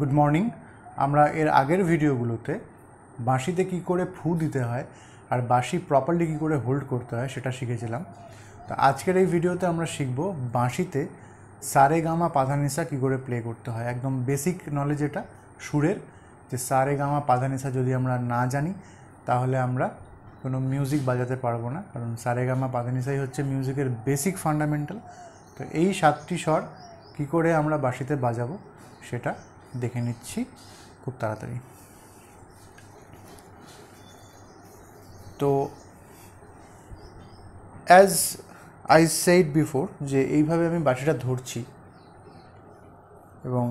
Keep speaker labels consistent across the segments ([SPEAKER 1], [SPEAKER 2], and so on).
[SPEAKER 1] good morning আমরা এর আগের ভিডিওগুলোতে বাঁশিতে কী করে ফু দিতে হয় আর বাঁশি প্রপারলি কী করে হোল্ড করতে হয় সেটা শিখেছিলাম তো আজকের এই ভিডিওতে আমরা শিখব বাঁশিতে সারে গামা পাধানিসা কী করে প্লে করতে হয় একদম বেসিক নলেজ এটা সুরের যে সারে গামা পাধানিসা যদি আমরা না জানি তাহলে আমরা কোনো মিউজিক বাজাতে পারবো না কারণ সারে গামা পাধানিসাই হচ্ছে মিউজিকের বেসিক ফান্ডামেন্টাল তো এই সাতটি স্বর কী করে আমরা বাঁশিতে বাজাবো সেটা দেখে নিচ্ছি খুব তাড়াতাড়ি তো অ্যাজ আই সেইড বিফোর যে এইভাবে আমি বাটিটা ধরছি এবং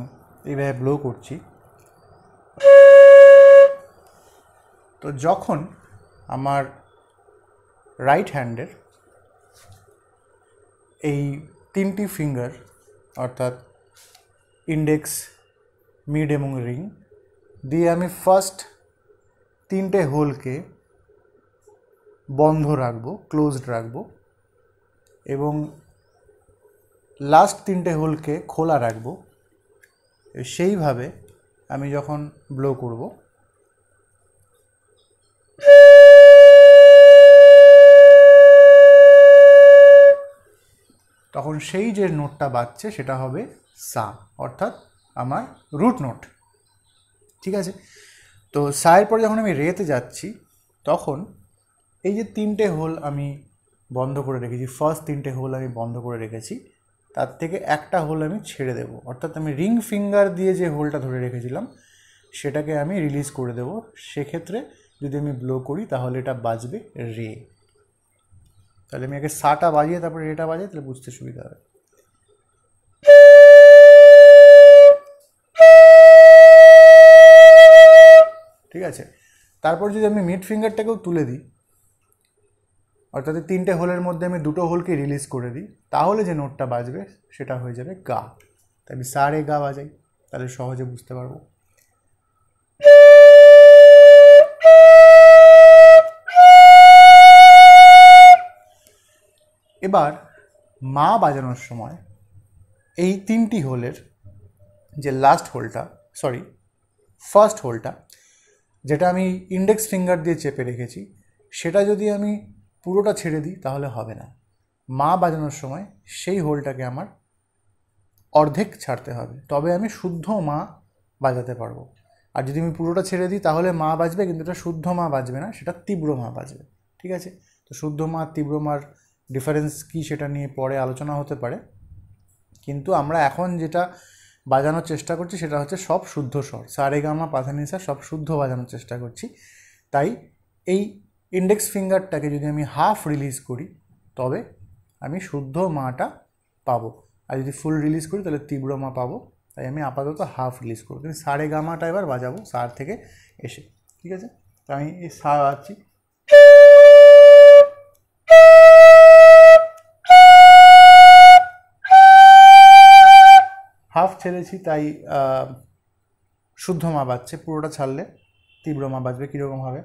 [SPEAKER 1] এইভাবে ব্লো করছি তো যখন আমার রাইট হ্যান্ডের এই তিনটি ফিঙ্গার অর্থাৎ ইন্ডেক্স মিড এবং রিং দিয়ে আমি ফার্স্ট তিনটে হোলকে বন্ধ রাখবো ক্লোজড রাখবো এবং লাস্ট তিনটে হোলকে খোলা রাখবো সেইভাবে আমি যখন ব্লো করব তখন সেই যে নোটটা বাজছে সেটা হবে সা অর্থাৎ আমার রুট নোট ঠিক আছে তো সায়ের পরে যখন আমি রেতে যাচ্ছি তখন এই যে তিনটে হোল আমি বন্ধ করে রেখেছি ফার্স্ট তিনটে হোল আমি বন্ধ করে রেখেছি তার থেকে একটা হোল আমি ছেড়ে দেব অর্থাৎ আমি রিং ফিঙ্গার দিয়ে যে হোলটা ধরে রেখেছিলাম সেটাকে আমি রিলিজ করে দেব সেক্ষেত্রে যদি আমি ব্লো করি তাহলে এটা বাজবে রে তাহলে আমি আগে সাটা বাজিয়ে তারপরে রেটা বাজিয়ে তাহলে বুঝতে সুবিধা হবে ঠিক আছে তারপর যদি আমি মিড ফিঙ্গারটাকেও তুলে দিই অর্থাৎ তিনটে হোলের মধ্যে আমি দুটো হোলকে রিলিজ করে দিই তাহলে যে নোটটা বাজবে সেটা হয়ে যাবে গা তাই আমি সারে গা বাজাই তাহলে সহজে বুঝতে পারবো এবার মা বাজানোর সময় এই তিনটি হোলের যে লাস্ট হোলটা সরি ফার্স্ট হোলটা যেটা আমি ইন্ডেক্স ফিঙ্গার দিয়ে চেপে রেখেছি সেটা যদি আমি পুরোটা ছেড়ে দিই তাহলে হবে না মা বাজানোর সময় সেই হোলটাকে আমার অর্ধেক ছাড়তে হবে তবে আমি শুদ্ধ মা বাজাতে পারবো আর যদি আমি পুরোটা ছেড়ে দিই তাহলে মা বাজবে কিন্তু এটা শুদ্ধ মা বাজবে না সেটা তীব্র মা বাজবে ঠিক আছে তো শুদ্ধ মা তীব্র মার ডিফারেন্স কী সেটা নিয়ে পরে আলোচনা হতে পারে কিন্তু আমরা এখন যেটা বাজানোর চেষ্টা করছি সেটা হচ্ছে সব শুদ্ধ স্বর সারেগামা পাথানিসা সব শুদ্ধ বাজানোর চেষ্টা করছি তাই এই ইন্ডেক্স ফিঙ্গারটাকে যদি আমি হাফ রিলিজ করি তবে আমি শুদ্ধ মাটা পাবো আর যদি ফুল রিলিজ করি তাহলে তীব্র মা পাবো তাই আমি আপাতত হাফ রিলিজ করবো কিন্তু সারেগামাটা এবার বাজাবো সার থেকে এসে ঠিক আছে তো আমি এই সা আছি হাফ ছেড়েছি তাই শুদ্ধ মা বাজছে পুরোটা ছাড়লে তীব্র মা বাজবে কীরকম হবে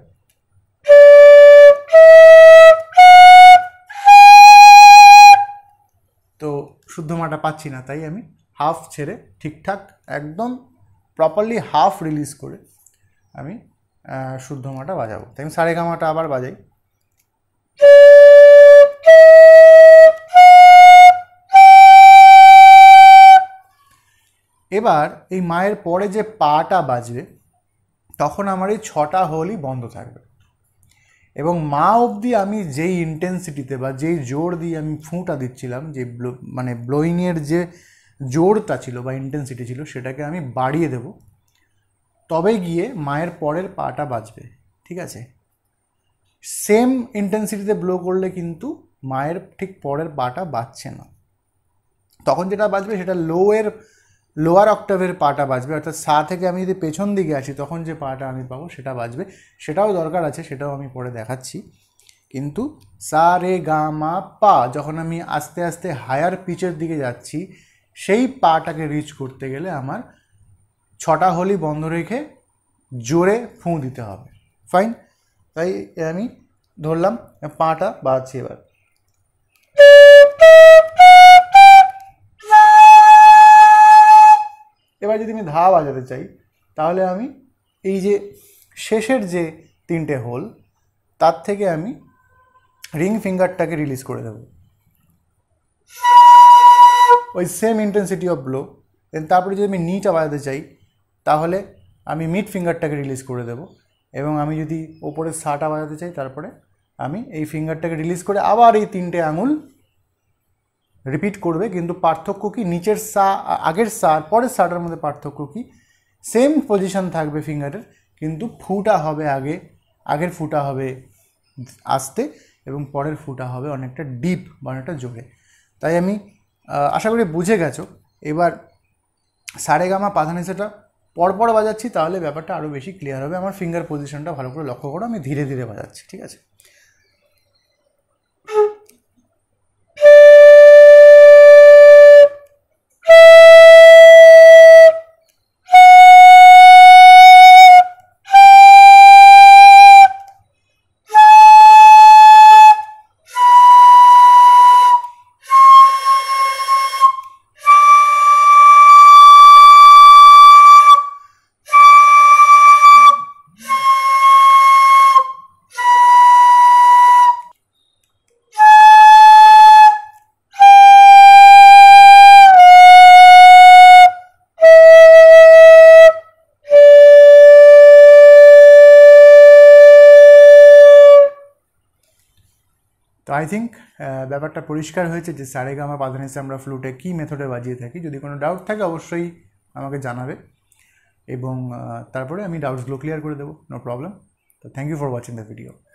[SPEAKER 1] তো শুদ্ধ মাটা পাচ্ছি না তাই আমি হাফ ছেড়ে ঠিকঠাক একদম প্রপারলি হাফ রিলিজ করে আমি শুদ্ধ মাটা বাজাবো তাই আমি সারেগামাটা আবার বাজাই এবার এই মায়ের পরে যে পাটা বাজবে তখন আমার এই ছটা হোলই বন্ধ থাকবে এবং মা অবধি আমি যেই ইন্টেন্সিটিতে বা যেই জোর দিয়ে আমি ফুঁটা দিচ্ছিলাম যে মানে ব্লোয়িংয়ের যে জোরটা ছিল বা ইন্টেন্সিটি ছিল সেটাকে আমি বাড়িয়ে দেব তবে গিয়ে মায়ের পরের পাটা বাজবে ঠিক আছে সেম ইন্টেন্সিটিতে ব্লো করলে কিন্তু মায়ের ঠিক পরের পাটা বাজছে না তখন যেটা বাজবে সেটা লোয়ের লোয়ার অক্টাভের পাটা বাজবে অর্থাৎ সা থেকে আমি যদি পেছন দিকে আসি তখন যে পাটা আমি পাবো সেটা বাজবে সেটাও দরকার আছে সেটাও আমি পরে দেখাচ্ছি কিন্তু সা রে গা মা পা যখন আমি আস্তে আস্তে হায়ার পিচের দিকে যাচ্ছি সেই পাটাকে রিচ করতে গেলে আমার ছটা হলি বন্ধ রেখে জোরে ফুঁ দিতে হবে ফাইন তাই আমি ধরলাম পাটা বাজছি এবার যদি আমি ধা বাজাতে চাই তাহলে আমি এই যে শেষের যে তিনটে হোল তার থেকে আমি রিং ফিঙ্গারটাকে রিলিজ করে দেব ওই সেম ইন্টেন্সিটি অফ ব্লো দেন তারপরে যদি আমি নিটা বাজাতে চাই তাহলে আমি মিড ফিঙ্গারটাকে রিলিজ করে দেব এবং আমি যদি ওপরে সাটা বাজাতে চাই তারপরে আমি এই ফিঙ্গারটাকে রিলিজ করে আবার এই তিনটে আঙুল রিপিট করবে কিন্তু পার্থক্য কি নিচের সা আগের সার পরের সারটার মধ্যে পার্থক্য কি সেম পজিশন থাকবে ফিঙ্গারের কিন্তু ফুটা হবে আগে আগের ফুটা হবে আসতে এবং পরের ফুটা হবে অনেকটা ডিপ বা অনেকটা জোরে তাই আমি আশা করি বুঝে গেছো এবার সারেগামা পাধানিসাটা পরপর বাজাচ্ছি তাহলে ব্যাপারটা আরও বেশি ক্লিয়ার হবে আমার ফিঙ্গার পজিশনটা ভালো করে লক্ষ্য করো আমি ধীরে ধীরে বাজাচ্ছি ঠিক আছে আই থিঙ্ক uh, ব্যাপারটা পরিষ্কার হয়েছে যে সারেগামা পাধানিসে আমরা ফ্লুটে কী মেথডে বাজিয়ে থাকি যদি কোনো ডাউট থাকে অবশ্যই আমাকে জানাবে এবং তারপরে আমি ডাউটসগুলো ক্লিয়ার করে দেবো নো প্রবলেম তো thank you for watching the video